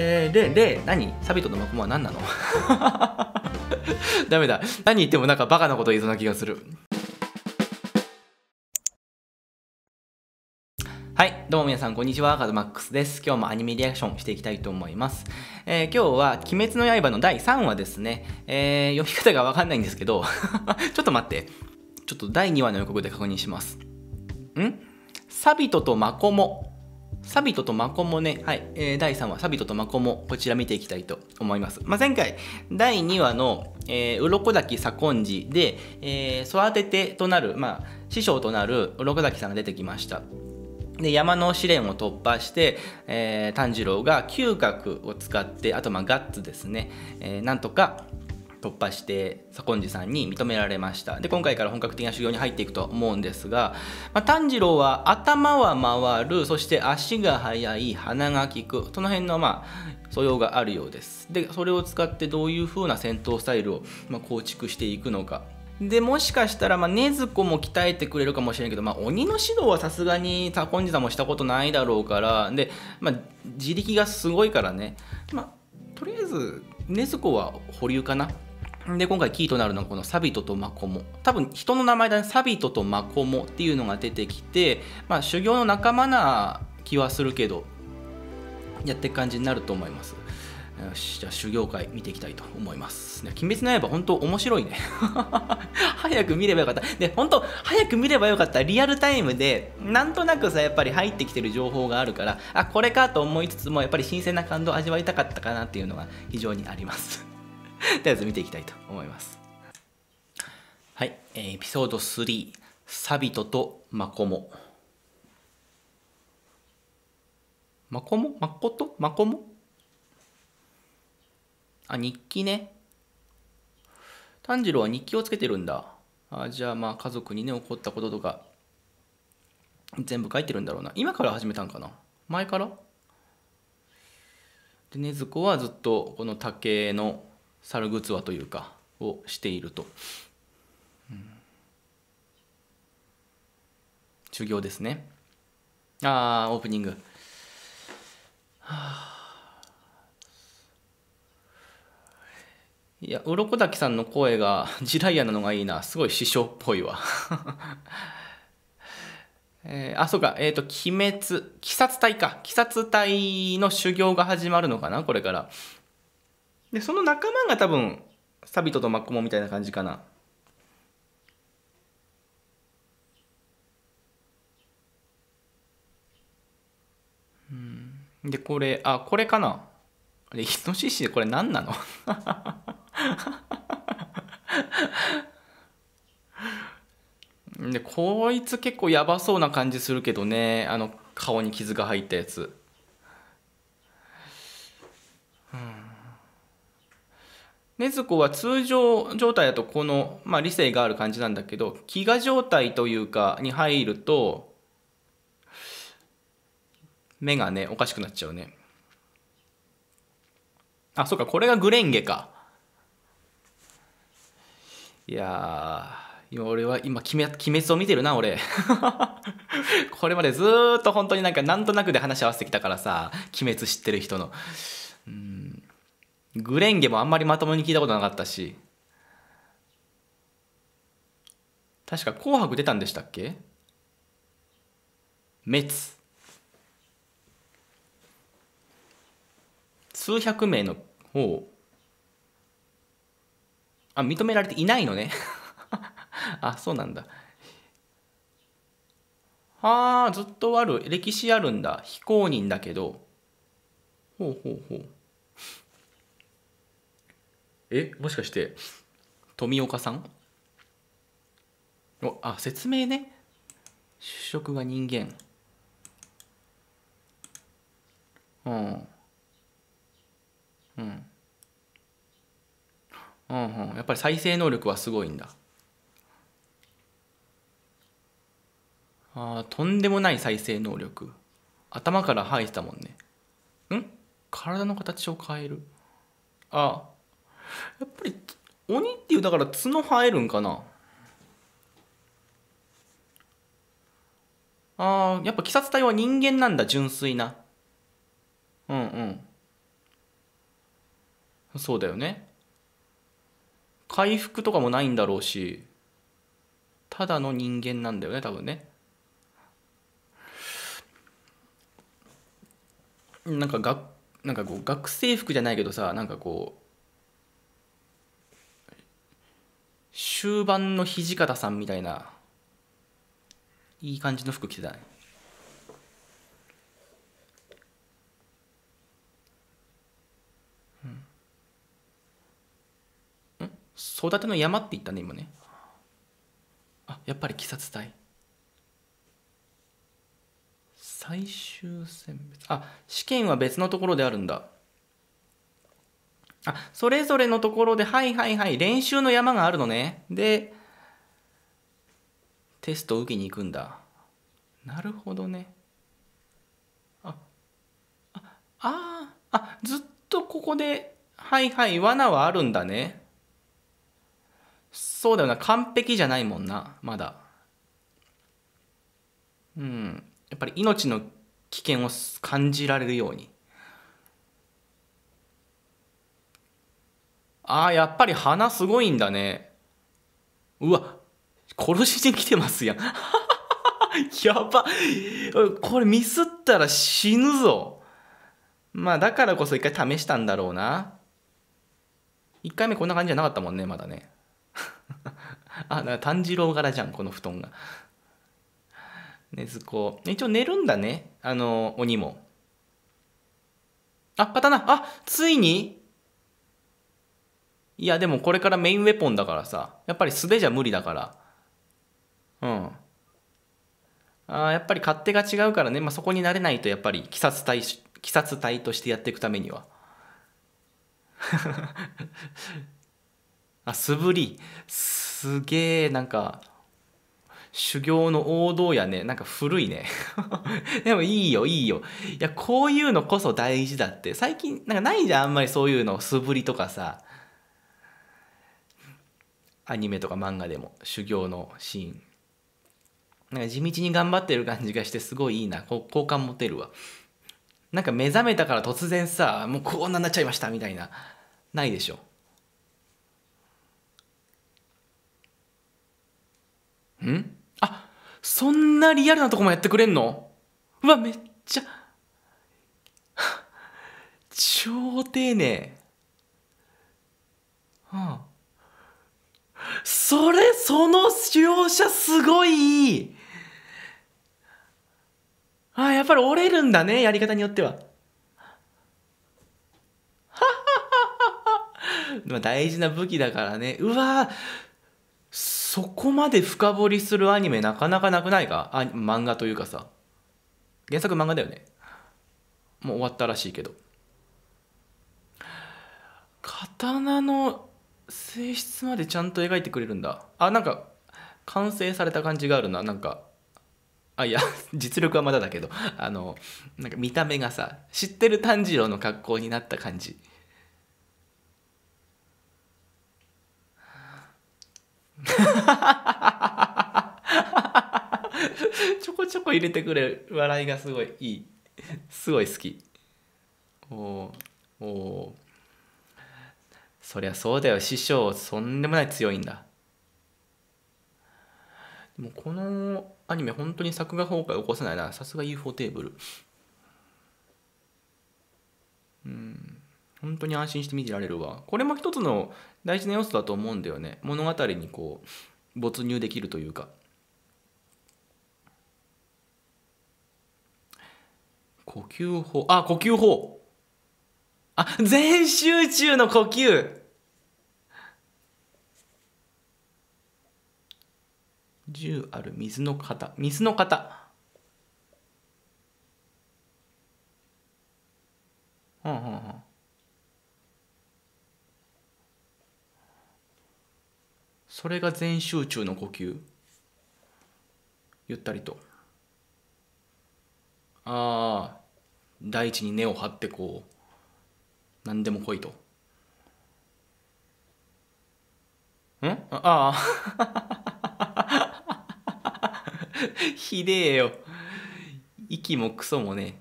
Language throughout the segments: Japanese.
えー、で、で、何サビトのマコモは何なの ダメだ。何言ってもなんかバカなこと言いそうな気がする。はい。どうも皆さん、こんにちは。カズマックスです。今日もアニメリアクションしていきたいと思います。えー、今日は、鬼滅の刃の第3話ですね。えー、読み方がわかんないんですけど、ちょっと待って。ちょっと第2話の予告で確認します。んサビトとマコモ。サビトとマコモね、はい、えー、第3話、サビトとマコモ、こちら見ていきたいと思います。まあ、前回、第2話の、えー、鱗滝左近寺で、えー、育て手となる、まあ、師匠となる鱗滝さんが出てきました。で山の試練を突破して、えー、炭治郎が嗅覚を使ってあとまあガッツですね、えー、なんとか突破して左近次さんに認められましたで今回から本格的な修行に入っていくと思うんですが、まあ、炭治郎は頭は回るそして足が速い鼻が利くその辺のまあ素養があるようですでそれを使ってどういう風な戦闘スタイルをま構築していくのかでもしかしたら、まあ、禰豆子も鍛えてくれるかもしれないけど、まあ、鬼の指導はさすがに左近次さんもしたことないだろうからで、まあ、自力がすごいからね、まあ、とりあえず禰豆子は保留かなで、今回キーとなるのはこのサビトとマコモ。多分人の名前だね、サビトとマコモっていうのが出てきて、まあ修行の仲間な気はするけど、やっていく感じになると思います。よし、じゃあ修行会見ていきたいと思います。ね、鬼滅の刃本当面白いね。早く見ればよかった。で、本当早く見ればよかった。リアルタイムで、なんとなくさ、やっぱり入ってきてる情報があるから、あ、これかと思いつつも、やっぱり新鮮な感動を味わいたかったかなっていうのが非常にあります。とりあえず見ていきたいと思います。はい、エピソード3、サビトとマコモ。マコモマコトマコモあ、日記ね。炭治郎は日記をつけてるんだ。あじゃあまあ家族にね、起こったこととか、全部書いてるんだろうな。今から始めたんかな前からで、禰豆子はずっとこの竹の猿ぐつというかをしていると、うん、修行ですねああオープニング、はいや、鱗滝さんの声が地雷屋なのがいいな。すごい師匠っぽいわ。えー、あ、そうか。えっ、ー、と、鬼滅、鬼殺隊か。鬼殺隊の修行が始まるのかなこれから。でその仲間が多分サビトとマッコモみたいな感じかなでこれあこれかなあれイノシシこれ何なの でこいつ結構やばそうな感じするけどねあの顔に傷が入ったやつ禰豆子は通常状態だとこの、まあ、理性がある感じなんだけど飢餓状態というかに入ると目がねおかしくなっちゃうねあそうかこれがグレンゲかいや俺は今鬼滅を見てるな俺 これまでずっと本当になんかなんとなくで話し合わせてきたからさ鬼滅知ってる人のうんグレンゲもあんまりまともに聞いたことなかったし確か「紅白」出たんでしたっけ滅数百名の方あ認められていないのね あそうなんだはあずっとある歴史あるんだ非公認だけどほうほうほうえもしかして富岡さんおあ説明ね主食は人間うんうんうんうんやっぱり再生能力はすごいんだあとんでもない再生能力頭から入ってたもんねん体の形を変えるあやっぱり鬼っていうだから角生えるんかなあやっぱ鬼殺隊は人間なんだ純粋なうんうんそうだよね回復とかもないんだろうしただの人間なんだよね多分ねなんかがなんかこう学生服じゃないけどさなんかこう終盤の土方さんみたいないい感じの服着てたね育ての山って言ったね今ねあやっぱり鬼殺隊最終選別あ試験は別のところであるんだあ、それぞれのところで、はいはいはい、練習の山があるのね。で、テストを受けに行くんだ。なるほどね。あ、あ、あ、あずっとここで、はいはい、罠はあるんだね。そうだよな、完璧じゃないもんな、まだ。うん、やっぱり命の危険を感じられるように。ああやっぱり花すごいんだねうわ殺しに来てますやん やばこれミスったら死ぬぞまあだからこそ一回試したんだろうな一回目こんな感じじゃなかったもんねまだね あだから炭治郎柄じゃんこの布団がずこ、子一応寝るんだねあの鬼もあパタナあついにいやでもこれからメインウェポンだからさやっぱり素手じゃ無理だからうんあやっぱり勝手が違うからね、まあ、そこになれないとやっぱり鬼殺隊鬼殺隊としてやっていくためには あ素振りすげえなんか修行の王道やねなんか古いね でもいいよいいよいやこういうのこそ大事だって最近なんかないじゃんあんまりそういうの素振りとかさアニメとか漫画でも修行のシーンなんか地道に頑張ってる感じがしてすごいいいな好感持てるわなんか目覚めたから突然さもうこんなになっちゃいましたみたいなないでしょんあそんなリアルなとこもやってくれんのうわめっちゃ 超丁寧はあそれ、その使用者すごいああ、やっぱり折れるんだね、やり方によっては。まあ大事な武器だからね。うわそこまで深掘りするアニメなかなかなくないかあ漫画というかさ。原作漫画だよね。もう終わったらしいけど。刀の性質までちゃんと描いてくれるんだあなんか完成された感じがあるななんかあいや 実力はまだだけどあのなんか見た目がさ知ってる炭治郎の格好になった感じ ちょこちょこ入れてくれる笑いがすごいいいすごい好きおおおそりゃそうだよ師匠とんでもない強いんだでもこのアニメ本当に作画崩壊起こせないなさすが UFO テーブルうん本当に安心して見てられるわこれも一つの大事な要素だと思うんだよね物語にこう没入できるというか呼吸法あ呼吸法あ全集中の呼吸10ある水の型水の型うんうんうんそれが全集中の呼吸ゆったりとああ大地に根を張ってこう何でも来いとんああ ひでえよ。息もクソもね。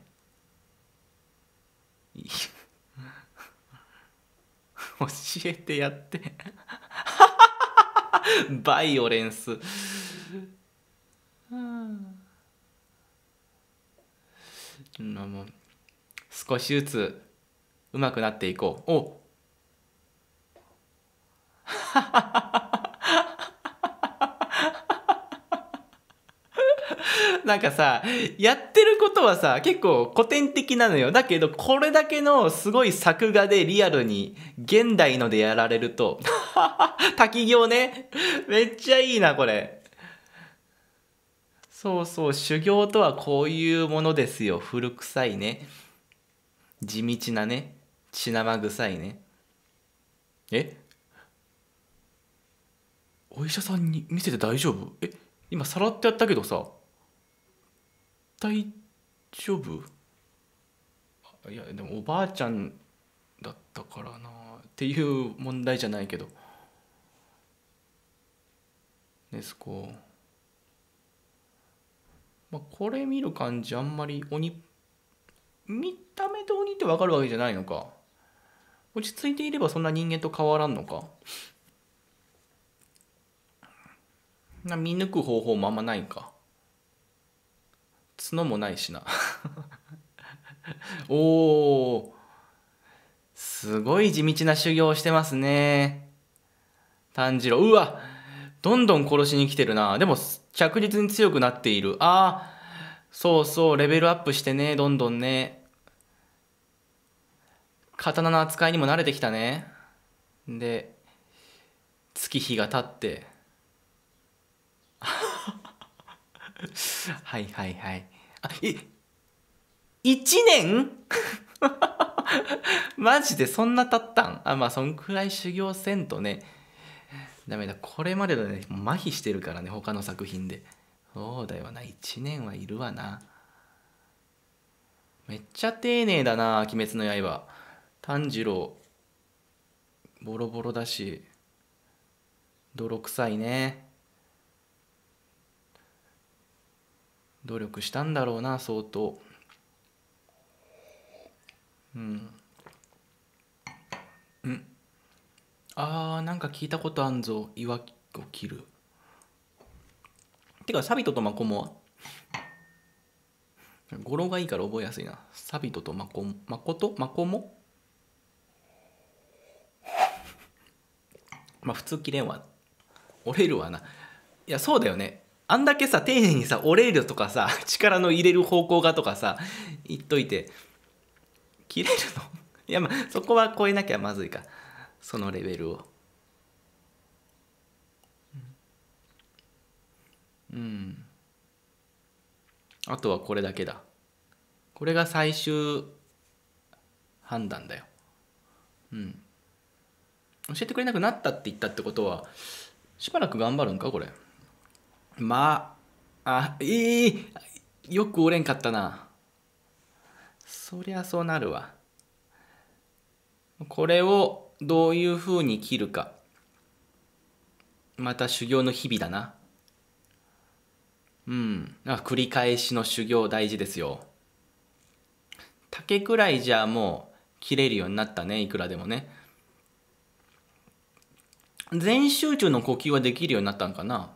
教えてやって バイオレンス少しずつうまくなっていこうおっなんかさ、やってることはさ、結構古典的なのよ。だけど、これだけのすごい作画でリアルに、現代のでやられると。滝行ね。めっちゃいいな、これ。そうそう、修行とはこういうものですよ。古臭いね。地道なね。血生臭いね。えお医者さんに見せて大丈夫え今さらってやったけどさ大丈夫いやでもおばあちゃんだったからなっていう問題じゃないけどですこまあこれ見る感じあんまり鬼見た目と鬼ってわかるわけじゃないのか落ち着いていればそんな人間と変わらんのかな見抜く方法もあんまないんか角もないしな おおすごい地道な修行してますね炭治郎うわどんどん殺しに来てるなでも着実に強くなっているああそうそうレベルアップしてねどんどんね刀の扱いにも慣れてきたねで月日が経って はいはいはいあえ1年 マジでそんな経ったんあまあそんくらい修行せんとねダメだこれまでのね麻痺してるからね他の作品でそうだよな1年はいるわなめっちゃ丁寧だな「鬼滅の刃」炭治郎ボロボロだし泥臭いね努力したんだろうな相当うんうんあーなんか聞いたことあんぞ岩を切るてかサビトとマコモは語呂がいいから覚えやすいなサビトとマコマコとマコモまあ普通切れんわ折れるわないやそうだよねあんだけさ、丁寧にさ、折れるとかさ、力の入れる方向がとかさ、言っといて、切れるの いや、まあ、そこは超えなきゃまずいか。そのレベルを。うん。あとはこれだけだ。これが最終判断だよ。うん。教えてくれなくなったって言ったってことは、しばらく頑張るんかこれ。まあ、あ、ええー、よく折れんかったな。そりゃそうなるわ。これをどういう風に切るか。また修行の日々だな。うん。あ繰り返しの修行大事ですよ。竹くらいじゃもう切れるようになったね。いくらでもね。全集中の呼吸はできるようになったんかな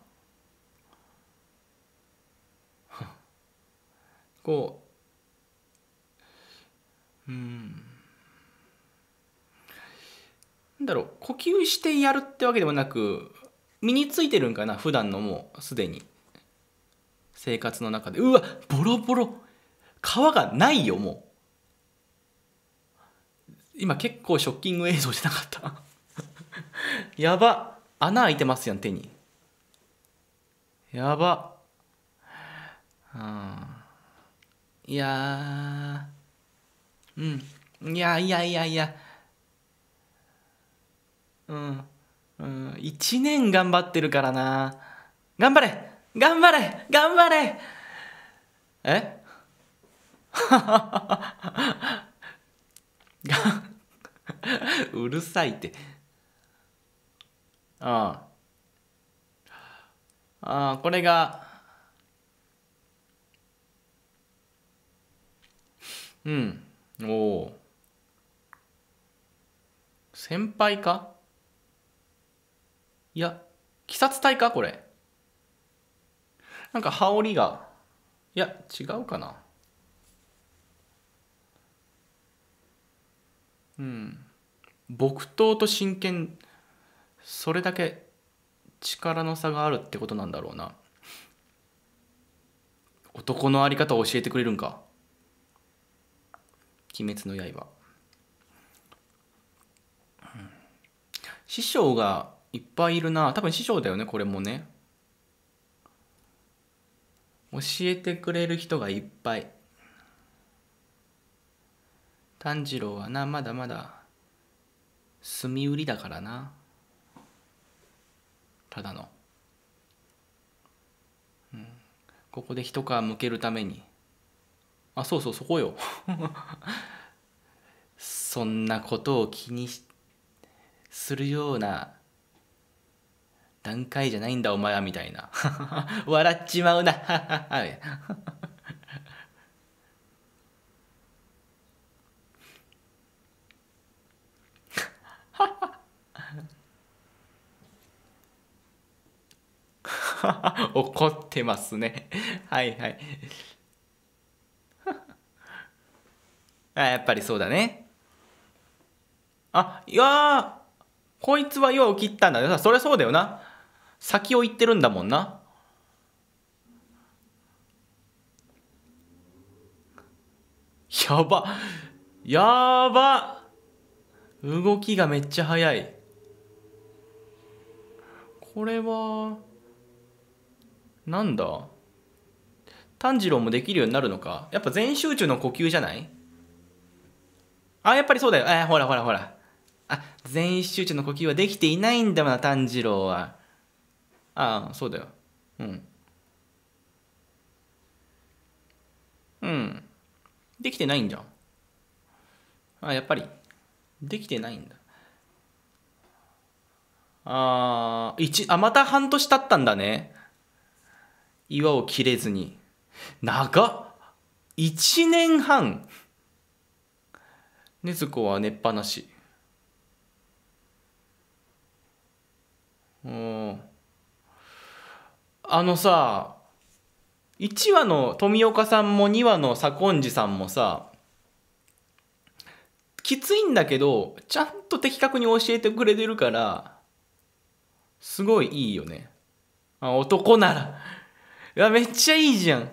こううんなんだろう呼吸してやるってわけでもなく身についてるんかな普段のもうすでに生活の中でうわボロボロ皮がないよもう今結構ショッキング映像じゃなかった やば穴開いてますやん手にやばうんいやうんいやいやいやいやうん、うん、1年頑張ってるからな頑張れ頑張れ頑張れえ うるさいってああああこれがうんおお先輩かいや鬼殺隊かこれなんか羽織がいや違うかなうん木刀と真剣それだけ力の差があるってことなんだろうな男のあり方を教えてくれるんか鬼滅の刃。師匠がいっぱいいるな。多分師匠だよね、これもね。教えてくれる人がいっぱい。炭治郎はな、まだまだ、墨売りだからな。ただの。うん、ここで一皮むけるために。あそうそうそこよ そんなことを気にするような段階じゃないんだお前はみたいな 笑っちまうな 怒ってますねはいはいあやっぱりそうだねあいやこいつは岩を切ったんだねそりゃそうだよな先を行ってるんだもんなやばやば動きがめっちゃ速いこれはなんだ炭治郎もできるようになるのかやっぱ全集中の呼吸じゃないあ、やっぱりそうだよ。えー、ほらほらほら。あ、全一周中の呼吸はできていないんだな、炭治郎は。ああ、そうだよ。うん。うん。できてないんじゃん。あ、やっぱり。できてないんだ。あ一、あ、また半年経ったんだね。岩を切れずに。長っ !1 年半禰豆子は寝っぱなしうんあのさ1話の富岡さんも2話の左近次さんもさきついんだけどちゃんと的確に教えてくれてるからすごいいいよねあ男ならいやめっちゃいいじゃん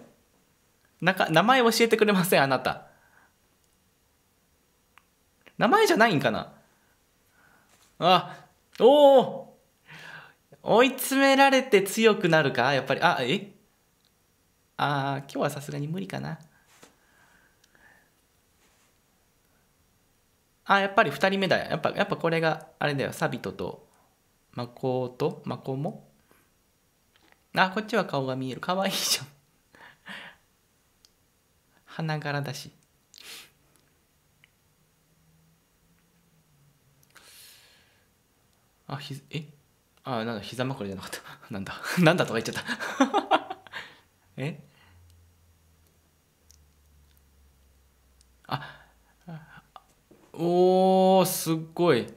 なか名前教えてくれませんあなた名前じゃないんかなあ、おお追い詰められて強くなるかやっぱり。あ、えああ、今日はさすがに無理かな。あ、やっぱり2人目だよ。やっぱ、やっぱこれが、あれだよ。サビトと、マコと、マコも。あ、こっちは顔が見える。かわいいじゃん。花柄だし。あひえあなんだ膝枕じゃなかった なんだ なんだとか言っちゃった えあおーすっごい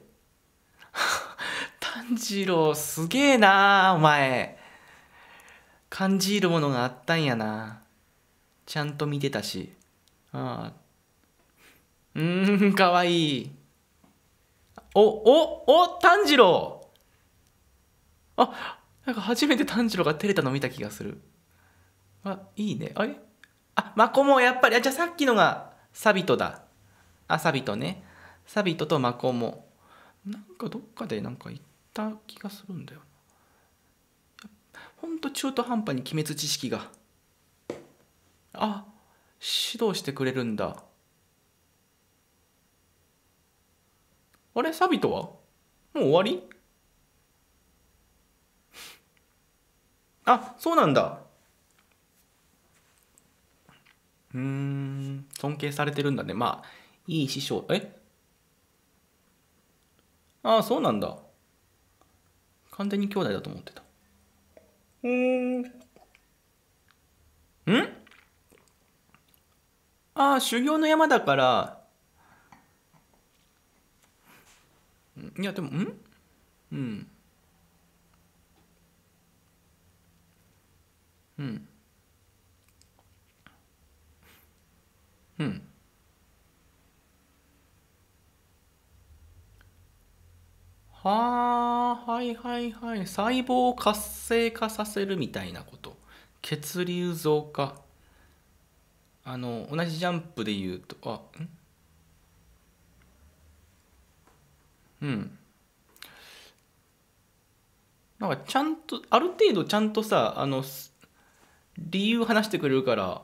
炭治郎すげえなーお前感じるものがあったんやなちゃんと見てたしああうんかわいいお、お、お、炭治郎あ、なんか初めて炭治郎が照れたの見た気がする。あ、いいね。あれあ、マコモやっぱり。あ、じゃあさっきのがサビトだ。あ、サビトね。サビトとマコモ。なんかどっかでなんか行った気がするんだよほんと中途半端に鬼滅知識が。あ、指導してくれるんだ。あれサビとはもう終わりあそうなんだうん尊敬されてるんだねまあいい師匠えああそうなんだ完全に兄弟だと思ってたうんんああ修行の山だからいやでもんうんうんうんはあはいはいはい細胞を活性化させるみたいなこと血流増加あの同じジャンプで言うとあんうんなんかちゃんとある程度ちゃんとさあの理由話してくれるから、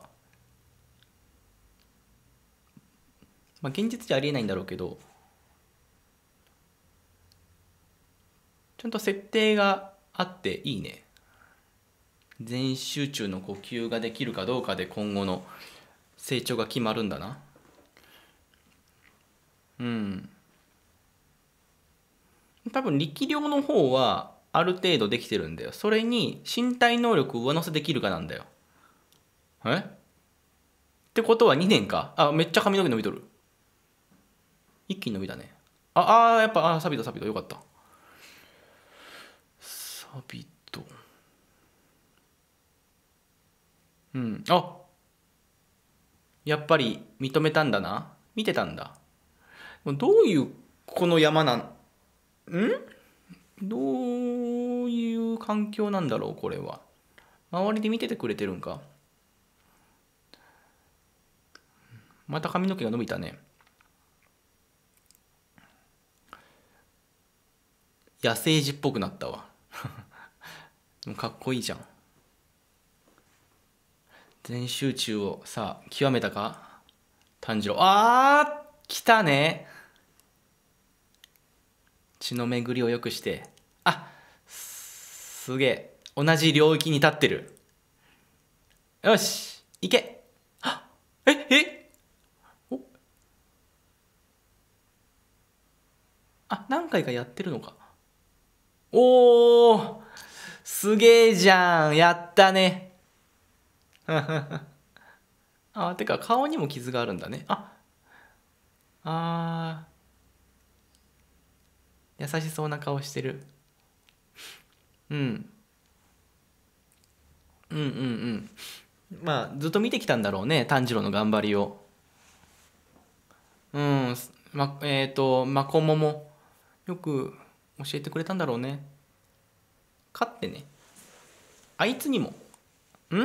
まあ、現実じゃありえないんだろうけどちゃんと設定があっていいね全集中の呼吸ができるかどうかで今後の成長が決まるんだなうん多分力量の方はある程度できてるんだよそれに身体能力上乗せできるかなんだよえってことは2年かあめっちゃ髪の毛伸びとる一気に伸びたねああやっぱあサビトサビトよかったサビトうんあやっぱり認めたんだな見てたんだどういうこの山なんんどういう環境なんだろうこれは周りで見ててくれてるんかまた髪の毛が伸びたね野生児っぽくなったわ かっこいいじゃん全集中をさあ極めたか炭治郎あー来たね血の巡りを良くしてあすげえ同じ領域に立ってるよし行けあええおあ何回かやってるのかおおすげえじゃんやったね あてか顔にも傷があるんだねああー優しそうな顔してる、うん、うんうんうんまあずっと見てきたんだろうね炭治郎の頑張りをうんまえっ、ー、とマコモもよく教えてくれたんだろうね勝ってねあいつにもん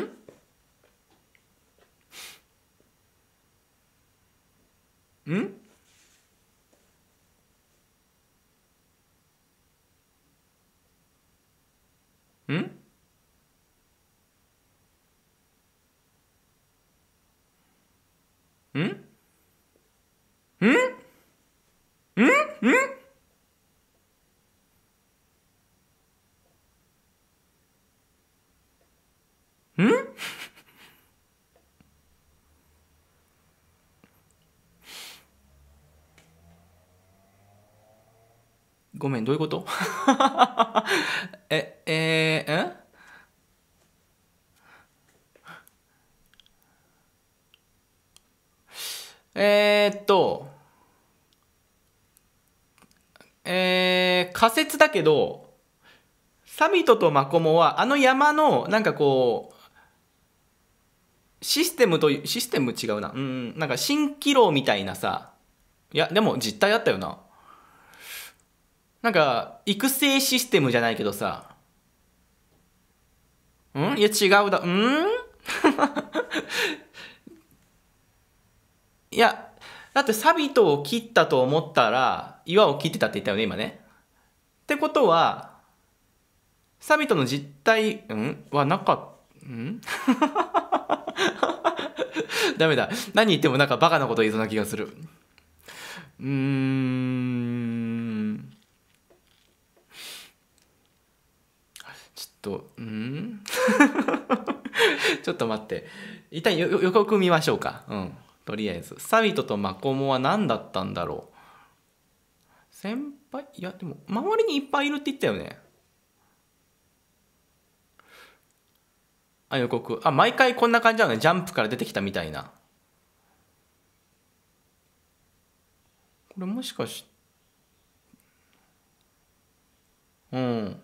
んごめん、どういうこと え、えー、んえー、っと、えー、仮説だけど、サビトとマコモは、あの山の、なんかこう、システムという、システム違うな。うん、なんか蜃気楼みたいなさ、いや、でも実態あったよな。なんか、育成システムじゃないけどさ、んいや、違うだ、うん いや、だってサビトを切ったと思ったら、岩を切ってたって言ったよね、今ね。ってことは、サビトの実態、んはなかった、ん ダメだ。何言ってもなんかバカなこと言いそうな気がする。うーん。とうん ちょっと待って一旦予告見ましょうかうんとりあえずサビトとマコモは何だったんだろう先輩いやでも周りにいっぱいいるって言ったよねあ予告あ毎回こんな感じなのねジャンプから出てきたみたいなこれもしかしうん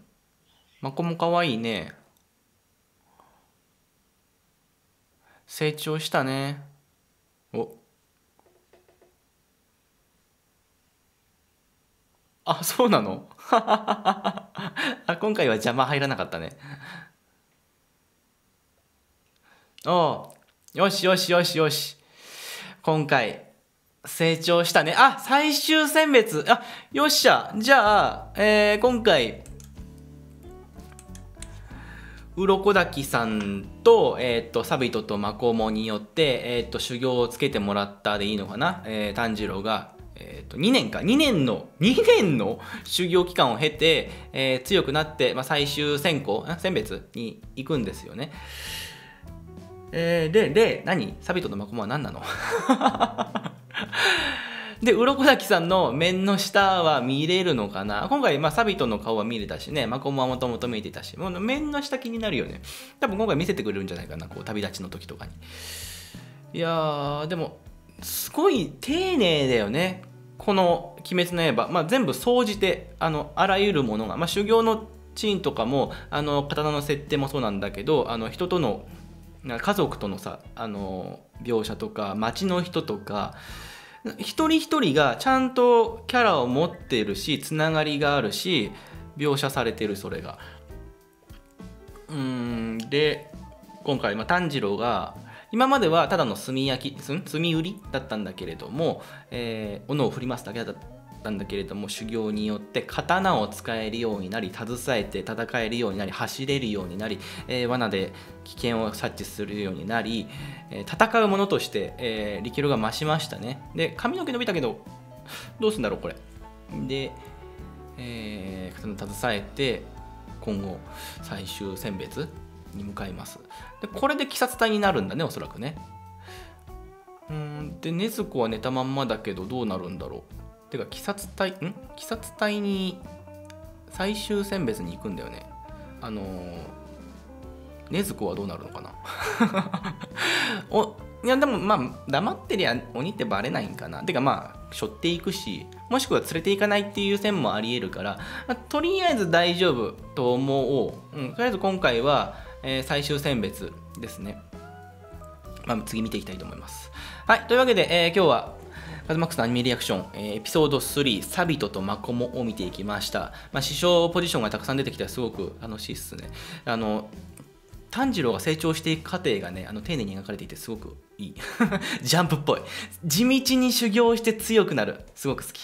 まこもかわいいね。成長したね。お。あ、そうなの あ、今回は邪魔入らなかったね。およしよしよしよし。今回、成長したね。あ、最終選別。あ、よっしゃ。じゃあ、えー、今回、鱗滝さんと,、えーと、サビトとマコモによって、えーと、修行をつけてもらったでいいのかな、えー、炭治郎が、えーと、と2年か2年の2年の修行期間を経て、えー、強くなって、まあ、最終選考選別に行くんですよね。えー、でで何サビトとマコモは何なの で、鱗滝さんの面の下は見れるのかな今回、まあ、サビトの顔は見れたしね、マコモはもともと見てたし、もう面の下気になるよね。多分今回見せてくれるんじゃないかな、こう、旅立ちの時とかに。いやー、でも、すごい丁寧だよね。この「鬼滅の刃」まあ、全部総じてあのあらゆるものが、まあ、修行のシーンとかもあの刀の設定もそうなんだけどあの人との家族とのさあの描写とか町の人とか一人一人がちゃんとキャラを持ってるしつながりがあるし描写されてるそれが。うんで今回、まあ、炭治郎が今まではただの炭焼き炭売りだったんだけれども、えー、斧を振りますだけだったったんだけれども修行によって刀を使えるようになり携えて戦えるようになり走れるようになり、えー、罠で危険を察知するようになり、えー、戦う者として、えー、力量が増しましたねで髪の毛伸びたけどどうすんだろうこれで、えー、刀携えて今後最終選別に向かいますでこれで鬼殺隊になるんだねおそらくねうんで禰豆子は寝たまんまだけどどうなるんだろうてか鬼殺隊ん鬼殺隊に最終選別に行くんだよねあのー、禰豆子はどうなるのかな おいやでもまあ黙ってりゃ鬼ってバレないんかなてかまあ背負っていくしもしくは連れていかないっていう線もありえるから、まあ、とりあえず大丈夫と思う、うん、とりあえず今回は、えー、最終選別ですね、まあ、次見ていきたいと思いますはいというわけで、えー、今日はカズマックスのアニメリアクション、えー、エピソード3、サビトとマコモを見ていきました。まあ、師匠ポジションがたくさん出てきたらすごく楽しいっすね。あの、炭治郎が成長していく過程がね、あの丁寧に描かれていてすごくいい。ジャンプっぽい。地道に修行して強くなる。すごく好き。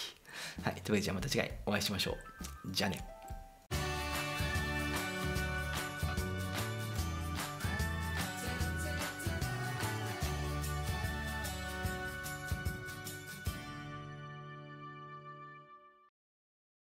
はい。ということで、じゃあまた次回お会いしましょう。じゃあね。